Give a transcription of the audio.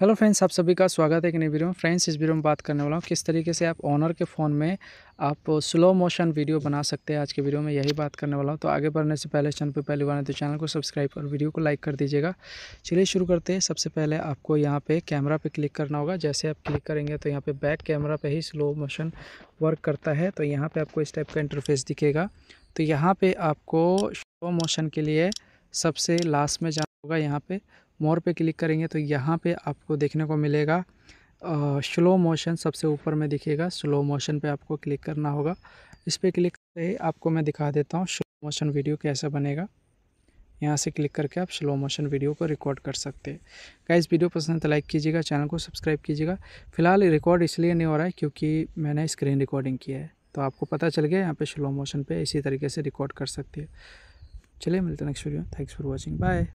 hello friends आप सभी का स्वागत है एक नई वीडियो में फ्रेंड्स इस वीडियो में बात करने वाला हूँ किस तरीके से आप ऑनर के फ़ोन में आप स्लो मोशन वीडियो बना सकते हैं आज के वीडियो में यही बात करने वाला हूँ तो आगे बढ़ने से पहले चैनल पर पहली बार तो चैनल को सब्सक्राइब और वीडियो को लाइक कर दीजिएगा चलिए शुरू करते हैं सबसे पहले आपको यहाँ पर कैमरा पर क्लिक करना होगा जैसे आप क्लिक करेंगे तो यहाँ पर बैक कैमरा पर ही स्लो मोशन वर्क करता है तो यहाँ पर आपको इस टाइप का इंटरफेस दिखेगा तो यहाँ पर आपको स्लो मोशन के लिए सबसे लास्ट में जाना होगा यहाँ पर मोर पे क्लिक करेंगे तो यहाँ पे आपको देखने को मिलेगा स्लो मोशन सबसे ऊपर में दिखेगा स्लो मोशन पे आपको क्लिक करना होगा इस पर क्लिक करते ही आपको मैं दिखा देता हूँ स्लो मोशन वीडियो कैसे बनेगा यहाँ से क्लिक करके आप स्लो मोशन वीडियो को रिकॉर्ड कर सकते हैं गाइस वीडियो पसंद तो लाइक कीजिएगा चैनल को सब्सक्राइब कीजिएगा फिलहाल रिकॉर्ड इसलिए नहीं हो रहा है क्योंकि मैंने स्क्रीन रिकॉर्डिंग किया है तो आपको पता चल गया यहाँ पे स्लो मोशन पे इसी तरीके से रिकॉर्ड कर सकते हैं चलिए मिलते हैं next video thanks for watching bye